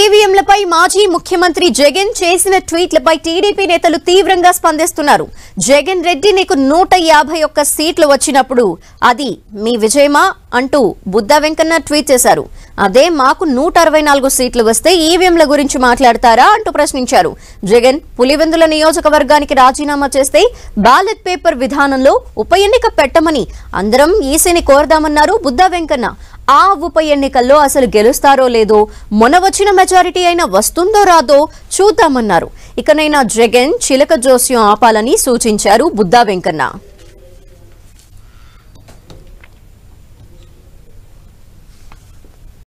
ఈవీఎంలపై మాజీ ముఖ్యమంత్రి జగన్ చేసిన ట్వీట్లపై టీడీపీ నేతలు తీవ్రంగా స్పందిస్తున్నారు జగన్ రెడ్డి నీకు నూట యాభై ఒక్క సీట్లు వచ్చినప్పుడు అది మీ విజయమా అంటూ బుద్ధ వెంకన్న ట్వీట్ చేశారు అదే మాకు నూట అరవై నాలుగు సీట్లు వస్తే ఈవీఎంల గురించి మాట్లాడతారా అంటూ ప్రశ్నించారు జగన్ పులివెందుల నియోజకవర్గానికి రాజీనామా చేస్తే బ్యాలెట్ పేపర్ విధానంలో ఉప ఎన్నిక పెట్టమని అందరం ఈసీని కోరదామన్నారు బుద్ధ వెంకన్న ఆ ఉప ఎన్నికల్లో అసలు గెలుస్తారో లేదో మొన్న వచ్చిన మెజారిటీ అయినా వస్తుందో రాదో చూద్దామన్నారు ఇకనైనా జగన్ చిలక జోస్యం ఆపాలని సూచించారు బుద్ధా వెంకన్న